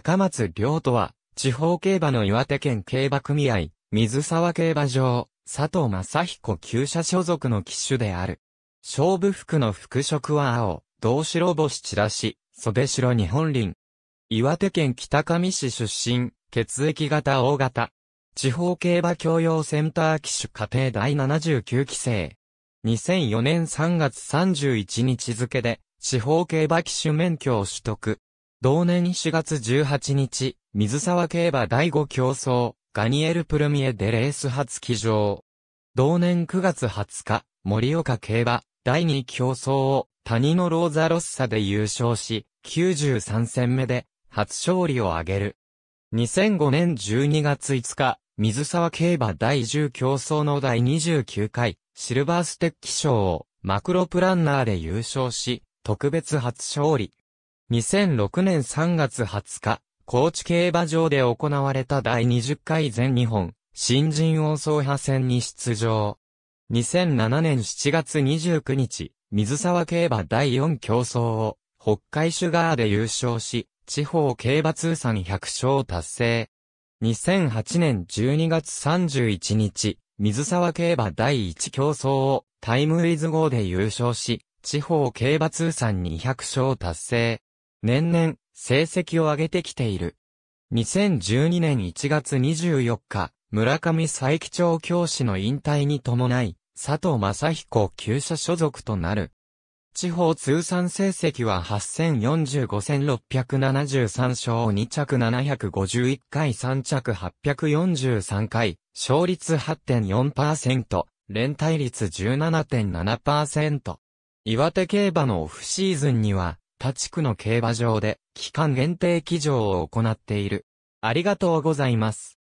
高松良とは、地方競馬の岩手県競馬組合、水沢競馬場、佐藤正彦旧社所属の騎手である。勝負服の服飾は青、銅白星チラシ、袖白日本輪。岩手県北上市出身、血液型大型。地方競馬教養センター騎手家庭第79期生。2004年3月31日付で、地方競馬騎手免許を取得。同年4月18日、水沢競馬第5競争、ガニエル・プルミエデレース初騎乗。同年9月20日、森岡競馬第2競争を谷のローザロッサで優勝し、93戦目で初勝利を挙げる。2005年12月5日、水沢競馬第10競争の第29回シルバーステッキ賞をマクロプランナーで優勝し、特別初勝利。2006年3月20日、高知競馬場で行われた第20回全日本、新人王総派戦に出場。2007年7月29日、水沢競馬第4競争を、北海シュガーで優勝し、地方競馬通算100勝達成。2008年12月31日、水沢競馬第1競争を、タイムウィズ号で優勝し、地方競馬通算200勝達成。年々、成績を上げてきている。2012年1月24日、村上佐伯町教師の引退に伴い、佐藤正彦旧社所属となる。地方通算成績は8045,673勝2着751回3着843回、勝率8.4%、連帯率17.7%。岩手競馬のオフシーズンには、他地区の競馬場で、期間限定騎乗を行っている。ありがとうございます。